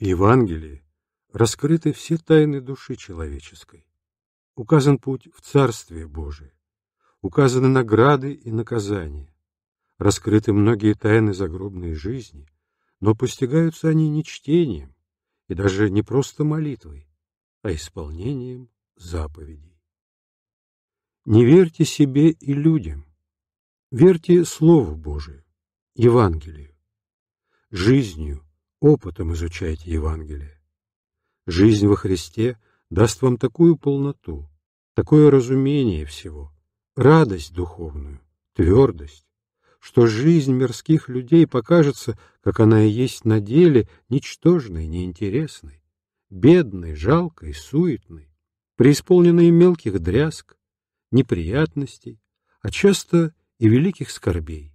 Евангелии раскрыты все тайны души человеческой. Указан путь в Царствие Божие, указаны награды и наказания, раскрыты многие тайны загробной жизни, но постигаются они не чтением и даже не просто молитвой, а исполнением заповедей. Не верьте себе и людям, верьте Слову Божию, Евангелию, жизнью, опытом изучайте Евангелие. Жизнь во Христе даст вам такую полноту, такое разумение всего, радость духовную, твердость, что жизнь мирских людей покажется, как она и есть на деле, ничтожной, неинтересной, бедной, жалкой, суетной, преисполненной мелких дрязг, неприятностей, а часто и великих скорбей.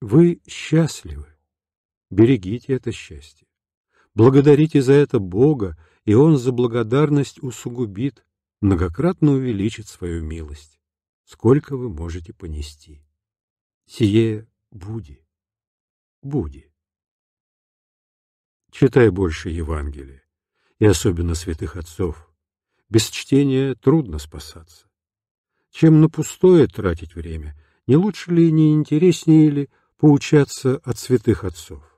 Вы счастливы, Берегите это счастье. Благодарите за это Бога, и Он за благодарность усугубит, многократно увеличит свою милость. Сколько вы можете понести? Сие Буди. Буди. Читай больше Евангелия, и особенно святых отцов. Без чтения трудно спасаться. Чем на пустое тратить время, не лучше ли, не интереснее ли поучаться от святых отцов?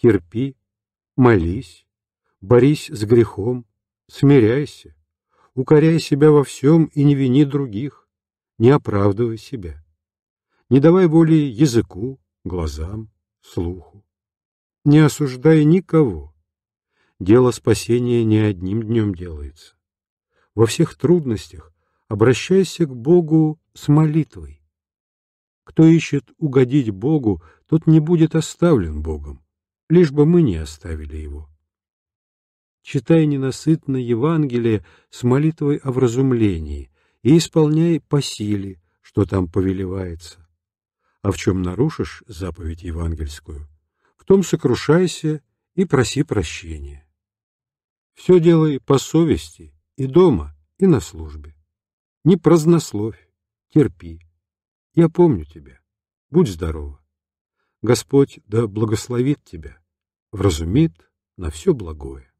терпи, молись, борись с грехом, смиряйся, укоряй себя во всем и не вини других, не оправдывай себя. Не давай воли языку, глазам, слуху. Не осуждай никого. Дело спасения не одним днем делается. Во всех трудностях обращайся к Богу с молитвой. Кто ищет угодить Богу, тот не будет оставлен Богом лишь бы мы не оставили его. Читай ненасытно Евангелие с молитвой о вразумлении и исполняй по силе, что там повелевается. А в чем нарушишь заповедь евангельскую, в том сокрушайся и проси прощения. Все делай по совести и дома, и на службе. Не празднословь, терпи. Я помню тебя. Будь здорова. Господь да благословит тебя, вразумит на все благое.